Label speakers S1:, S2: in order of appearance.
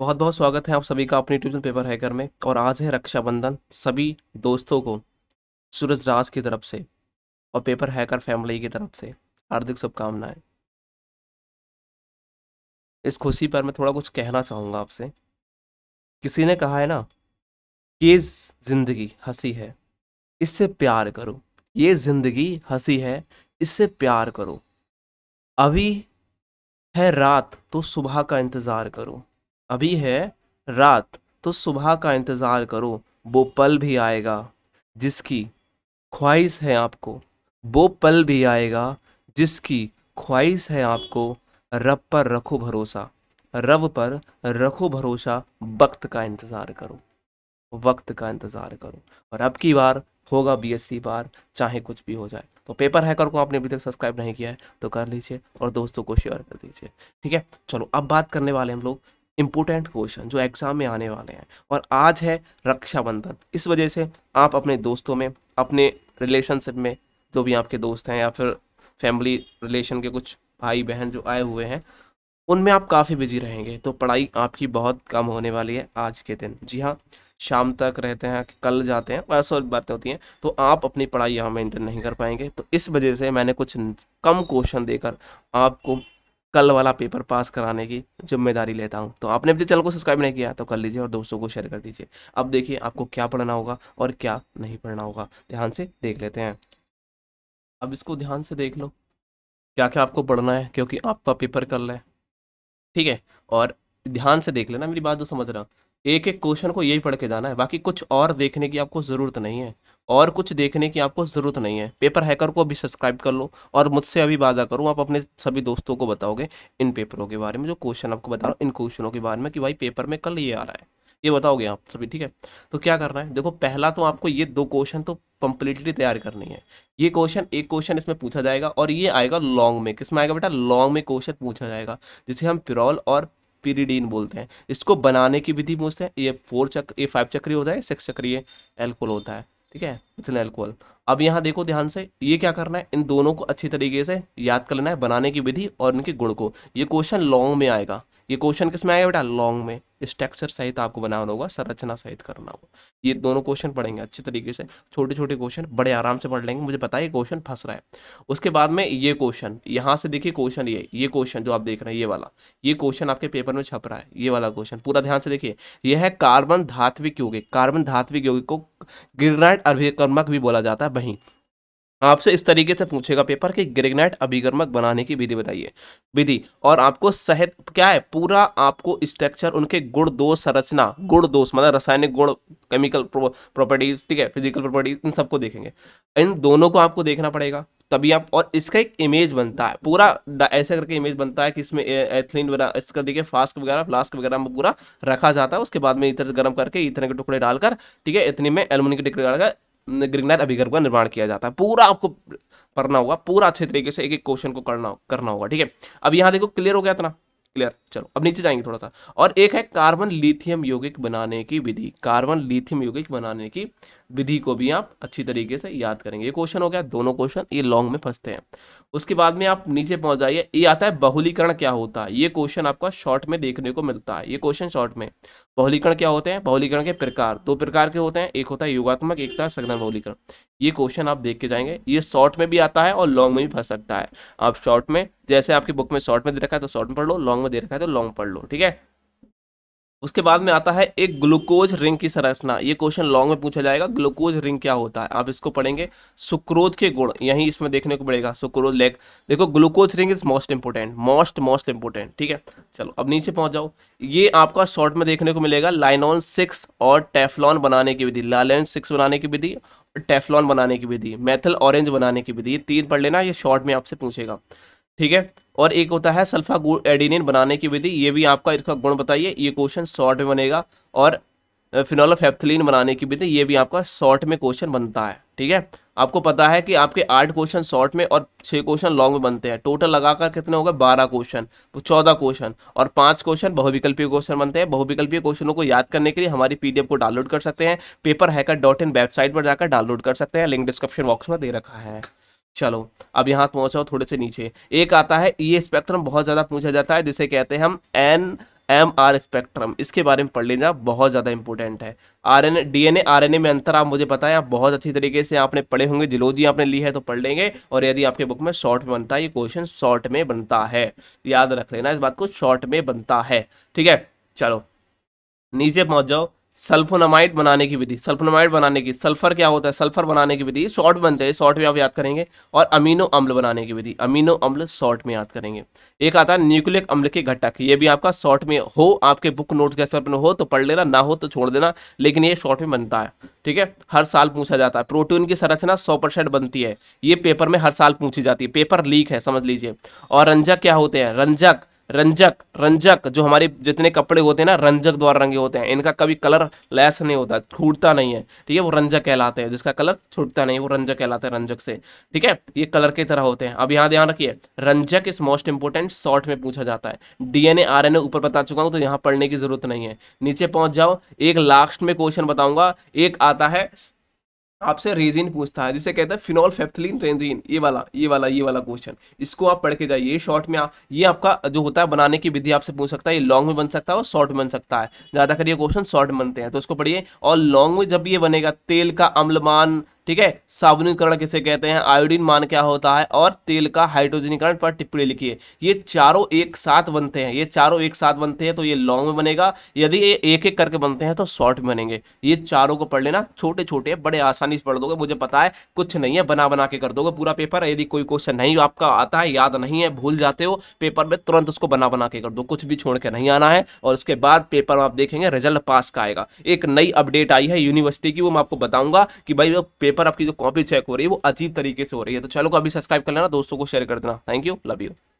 S1: बहुत बहुत स्वागत है आप सभी का अपने ट्यूशन पेपर हैकर में और आज है रक्षाबंधन सभी दोस्तों को सूरज राज की तरफ से और पेपर हैकर फैमिली की तरफ से हार्दिक शुभकामनाएं इस खुशी पर मैं थोड़ा कुछ कहना चाहूँगा आपसे किसी ने कहा है ना ये जिंदगी हंसी है इससे प्यार करो ये जिंदगी हंसी है इससे प्यार करो अभी है रात तो सुबह का इंतज़ार करो अभी है रात तो सुबह का इंतज़ार करो वो पल भी आएगा जिसकी ख्वाहिश है आपको वो पल भी आएगा जिसकी ख्वाहिश है आपको रब पर रखो भरोसा रब पर रखो भरोसा वक्त का इंतज़ार करो वक्त का इंतज़ार करो और अब की बार होगा बीएससी बार चाहे कुछ भी हो जाए तो पेपर हैकर को आपने अभी तक सब्सक्राइब नहीं किया है तो कर लीजिए और दोस्तों को शेयर कर दीजिए ठीक है चलो अब बात करने वाले हम लोग इम्पोर्टेंट क्वेश्चन जो एग्जाम में आने वाले हैं और आज है रक्षाबंधन इस वजह से आप अपने दोस्तों में अपने रिलेशनशिप में जो भी आपके दोस्त हैं या फिर फैमिली रिलेशन के कुछ भाई बहन जो आए हुए हैं उनमें आप काफ़ी बिजी रहेंगे तो पढ़ाई आपकी बहुत कम होने वाली है आज के दिन जी हाँ शाम तक रहते हैं कल जाते हैं वैसे बातें होती हैं तो आप अपनी पढ़ाई यहाँ मेंटेन नहीं कर पाएंगे तो इस वजह से मैंने कुछ कम क्वेश्चन देकर आपको कल वाला पेपर पास कराने की जिम्मेदारी लेता हूँ तो आपने अपने तो चैनल को सब्सक्राइब नहीं किया तो कर लीजिए और दोस्तों को शेयर कर दीजिए अब देखिए आपको क्या पढ़ना होगा और क्या नहीं पढ़ना होगा ध्यान से देख लेते हैं अब इसको ध्यान से देख लो क्या क्या आपको पढ़ना है क्योंकि आपका पेपर कल है ठीक है और ध्यान से देख लेना मेरी बात तो समझ रहा हूँ एक एक क्वेश्चन को यही पढ़ के जाना है बाकी कुछ और देखने की आपको ज़रूरत नहीं है और कुछ देखने की आपको ज़रूरत नहीं है पेपर हैकर को अभी सब्सक्राइब कर लो और मुझसे अभी वादा करो आप अपने सभी दोस्तों को बताओगे इन पेपरों के बारे में जो क्वेश्चन आपको बता रहा हूँ इन क्वेश्चनों के बारे में कि भाई पेपर में कल ये आ रहा है ये बताओगे आप सभी ठीक है तो क्या करना है देखो पहला तो आपको ये दो क्वेश्चन तो कंप्लीटली तैयार करनी है ये क्वेश्चन एक क्वेश्चन इसमें पूछा जाएगा और ये आएगा लॉन्ग में किसमें आएगा बेटा लॉन्ग में क्वेश्चन पूछा जाएगा जिसे हम पिरोल और पीरिडीन बोलते हैं इसको बनाने की विधि पूछते हैं ये फोर चक्र ये फाइव चक्रीय होता है सिक्स चक्रीय एल्कोहल होता है ठीक है इथेनल एल्कोहल अब यहाँ देखो ध्यान से ये क्या करना है इन दोनों को अच्छी तरीके से याद कर लेना है बनाने की विधि और इनके गुण को ये क्वेश्चन लॉन्ग में आएगा ये क्वेश्चन किस में आएगा बेटा लॉन्ग में स्ट्रक्चर सहित आपको बनाना होगा संरचना सहित करना होगा ये दोनों क्वेश्चन पढ़ेंगे अच्छे तरीके से छोटे छोटे क्वेश्चन बड़े आराम से पढ़ लेंगे मुझे पता है क्वेश्चन फंस रहा है उसके बाद में ये क्वेश्चन यहाँ से देखिए क्वेश्चन ये ये क्वेश्चन जो आप देख रहे हैं ये वाला ये क्वेश्चन आपके पेपर में छप रहा है ये वाला क्वेश्चन पूरा ध्यान से देखिए यह है कार्बन धात्विक योगिक कार्बन धात्विक योगिक को गिरनाइट अभिकर्मक भी बोला जाता है वहीं आपसे इस तरीके से पूछेगा पेपर कि ग्रेगनाइट अभिगर्मक बनाने की विधि बताइए विधि और आपको सहित क्या है पूरा आपको स्ट्रक्चर उनके गुण दोष संरचना गुण दोष मतलब रासायनिक गुण केमिकल प्रॉपर्टीज ठीक है फिजिकल प्रॉपर्टीज इन सबको देखेंगे इन दोनों को आपको देखना पड़ेगा तभी आप और इसका एक इमेज बनता है पूरा ऐसे करके इमेज बनता है कि इसमें एथलीन वगैरह इसका देखिए फास्क वगैरह फ्लास्क वगैरह में पूरा रखा जाता है उसके बाद में इतर गर्म करके इतने के टुकड़े डालकर ठीक है इतने में एलुमिनियम के टुकड़े डालकर गिरनार अभिगर्भ का निर्माण किया जाता है पूरा आपको पढ़ना होगा पूरा अच्छे तरीके से एक एक क्वेश्चन को करना करना होगा ठीक है अब यहाँ देखो क्लियर हो गया इतना क्लियर चलो अब नीचे जाएंगे थोड़ा सा और एक है कार्बन लिथियम यौगिक बनाने की विधि कार्बन लिथियम यौगिक बनाने की विधि को भी आप अच्छी तरीके से याद करेंगे ये क्वेश्चन हो गया दोनों क्वेश्चन ये लॉन्ग में फंसते हैं उसके बाद में आप नीचे पहुंच जाइए ये आता है बहुलीकरण क्या होता है ये क्वेश्चन आपका शॉर्ट में देखने को मिलता है ये क्वेश्चन शॉर्ट में बहुलीकरण क्या होते हैं बहुलीकरण के प्रकार दो प्रकार के होते हैं एक होता है युगात्मक एक होता सघन बहुलीकरण ये क्वेश्चन आप देख के जाएंगे ये शॉर्ट में भी आता है और लॉन्ग में भी फंस सकता है आप शॉर्ट में जैसे आपकी बुक में शॉर्ट में दे रखा है तो शॉर्ट में पढ़ लो लॉन्ग में दे रखा है तो लॉन्ग पढ़ लो ठीक है उसके बाद में आता है एक ग्लूकोज रिंग की संरचना ये क्वेश्चन लॉन्ग में पूछा जाएगा ग्लूकोज रिंग क्या होता है आप इसको पढ़ेंगे सुक्रोज के गुण यही इसमें देखने को मिलेगा सुक्रोज लेक देखो glucose ring is most important most most important ठीक है चलो अब नीचे पहुंच जाओ ये आपका शॉर्ट में देखने को मिलेगा लाइनॉन सिक्स और टेफलॉन बनाने की विधि लाइन सिक्स बनाने की विधि और टेफलॉन बनाने की विधि मेथल ऑरेंज बनाने की विधि ये तीन पढ़ लेना ये शॉर्ट में आपसे पूछेगा ठीक है और एक होता है सल्फा एडिनिन बनाने की विधि ये भी आपका इसका गुण बताइए ये क्वेश्चन शॉर्ट में बनेगा और फिनोलोफेप्थलीन बनाने की विधि ये भी आपका शॉर्ट में क्वेश्चन बनता है ठीक है आपको पता है कि आपके आठ क्वेश्चन शॉर्ट में और छः क्वेश्चन लॉन्ग में बनते हैं टोटल लगाकर कितने हो गए बारह क्वेश्चन चौदह क्वेश्चन और पांच क्वेश्चन बहुविकल्पीय क्वेश्चन बनते हैं बहुविकल्पीय क्वेश्चनों को याद करने के लिए हमारी पीडीएफ को डाउनलोड कर सकते हैं paper hacker dot in website पर जाकर डाउनलोड कर सकते हैं लिंक डिस्क्रिप्शन बॉक्स में दे रखा है चलो अब यहाँ पहुँचाओ थोड़े से नीचे एक आता है ये e स्पेक्ट्रम बहुत ज़्यादा पूछा जाता है जिसे कहते हैं हम एन एम आर स्पेक्ट्रम इसके बारे में पढ़ लेना बहुत ज़्यादा इंपॉर्टेंट है R N D N A R N A में अंतर आप मुझे बताएं आप बहुत अच्छी तरीके से आपने पढ़े होंगे जिलोजी आपने ली है तो पढ़ लेंगे और यदि आपके बुक में शॉर्ट में बनता है ये क्वेश्चन शॉर्ट में बनता है याद रख लेना इस बात को शॉर्ट में बनता है ठीक है चलो नीचे पहुंच जाओ सल्फोनामाइड बनाने की विधि सल्फोनामाइड बनाने की सल्फर क्या होता है सल्फर बनाने की विधि शॉर्ट बनते हैं शॉर्ट में आप याद करेंगे और अमीनो अम्ल बनाने की विधि अमीनो अम्ल शॉर्ट में याद करेंगे एक आता है न्यूक्लिक अम्ल के घटक ये भी आपका शॉर्ट में हो आपके बुक नोट्स के स्तर पर हो तो पढ़ लेना ना हो तो छोड़ देना लेकिन ये शॉर्ट में बनता है ठीक है हर साल पूछा जाता है प्रोटीन की संरचना सौ बनती है ये पेपर में हर साल पूछी जाती है पेपर लीक है समझ लीजिए और रंजक क्या होते हैं रंजक रंजक रंजक जो हमारे जितने कपड़े होते हैं ना रंजक द्वारा रंगे होते हैं इनका कभी कलर लैस नहीं होता छूटता नहीं है ठीक है वो रंजक कहलाते हैं जिसका कलर छूटता नहीं वो रंजक कहलाते हैं रंजक से ठीक है ये कलर की तरह होते हैं अब यहाँ ध्यान रखिए रंजक इस मोस्ट इंपोर्टेंट शॉर्ट में पूछा जाता है डीएनए आर ऊपर बता चुका हूँ तो यहाँ पढ़ने की जरूरत नहीं है नीचे पहुंच जाओ एक लास्ट में क्वेश्चन बताऊंगा एक आता है आपसे रेजिन पूछता है जिसे कहता है फिनॉल फेफ्थलिन रेजिन ये वाला ये वाला ये वाला क्वेश्चन इसको आप पढ़ के जाइए शॉर्ट में आ, ये आपका जो होता है बनाने की विधि आपसे पूछ सकता है ये लॉन्ग में बन सकता है और शॉर्ट में बन सकता है ज़्यादा कर ये क्वेश्चन शॉर्ट बनते हैं तो उसको पढ़िए और लॉन्ग में जब ये बनेगा तेल का अम्लमान ठीक है साबुनीकरण किसे कहते हैं आयोडीन मान क्या होता है और तेल का हाइड्रोजनीकरण पर टिप्पणी लिखिए ये चारों एक साथ बनते हैं ये चारों एक साथ बनते हैं तो ये लॉन्ग में बनेगा यदि ये एक एक करके बनते हैं तो शॉर्ट में बनेंगे ये चारों को पढ़ लेना छोटे छोटे बड़े आसानी से पढ़ दोगे मुझे पता है कुछ नहीं है बना बना के कर दोगे पूरा पेपर यदि कोई क्वेश्चन नहीं आपका आता है याद नहीं है भूल जाते हो पेपर में तुरंत उसको बना बना के कर दो कुछ भी छोड़ के नहीं आना है और उसके बाद पेपर आप देखेंगे रिजल्ट पास का आएगा एक नई अपडेट आई है यूनिवर्सिटी की वो मैं आपको बताऊंगा कि भाई वो पेपर पेपर आपकी जो कॉपी चेक हो रही है वो अजीब तरीके से हो रही है तो चलो अभी सब्सक्राइब कर लेना दोस्तों को शेयर कर देना थैंक यू लव यू